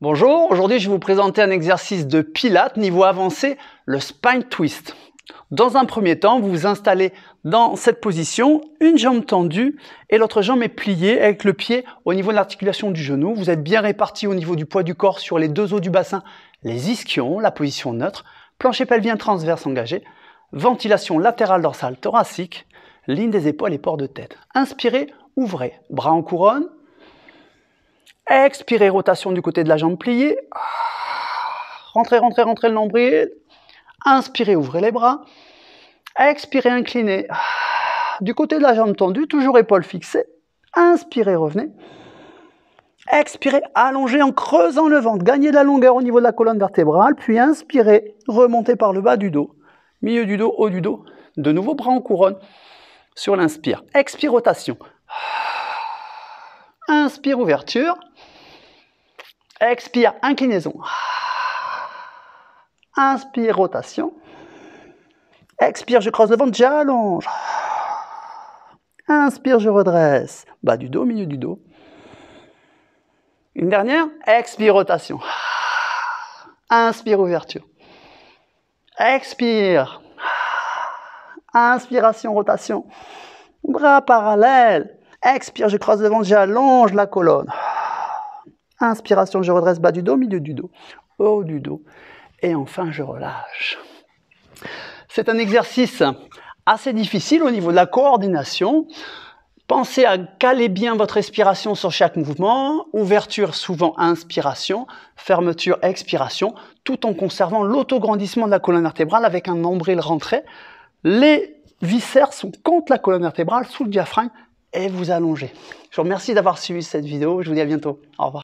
Bonjour, aujourd'hui je vais vous présenter un exercice de pilates niveau avancé, le spine twist. Dans un premier temps, vous vous installez dans cette position, une jambe tendue et l'autre jambe est pliée avec le pied au niveau de l'articulation du genou. Vous êtes bien réparti au niveau du poids du corps sur les deux os du bassin, les ischions, la position neutre, plancher pelvien transverse engagé, ventilation latérale dorsale thoracique, ligne des épaules et port de tête. Inspirez, ouvrez, bras en couronne, Expirez, rotation du côté de la jambe pliée. Rentrez, ah, rentrez, rentrez le nombril. Inspirez, ouvrez les bras. Expirez, inclinez. Ah, du côté de la jambe tendue, toujours épaule fixée. Inspirez, revenez. Expirez, allongez en creusant le ventre. Gagnez de la longueur au niveau de la colonne vertébrale. Puis inspirez, remontez par le bas du dos. Milieu du dos, haut du dos. De nouveau, bras en couronne. Sur l'inspire. Expire, rotation. Ah, inspire, ouverture. Expire, inclinaison. Inspire, rotation. Expire, je croise le ventre, j'allonge. Inspire, je redresse. Bas du dos, milieu du dos. Une dernière. Expire, rotation. Inspire, ouverture. Expire. Inspiration, rotation. Bras parallèles. Expire, je croise le ventre, j'allonge la colonne. Inspiration, je redresse bas du dos, milieu du dos, haut du dos. Et enfin, je relâche. C'est un exercice assez difficile au niveau de la coordination. Pensez à caler bien votre respiration sur chaque mouvement, ouverture souvent inspiration, fermeture expiration, tout en conservant l'autograndissement de la colonne vertébrale avec un nombril rentré. Les viscères sont contre la colonne vertébrale, sous le diaphragme, et vous allongez. Je vous remercie d'avoir suivi cette vidéo, je vous dis à bientôt. Au revoir.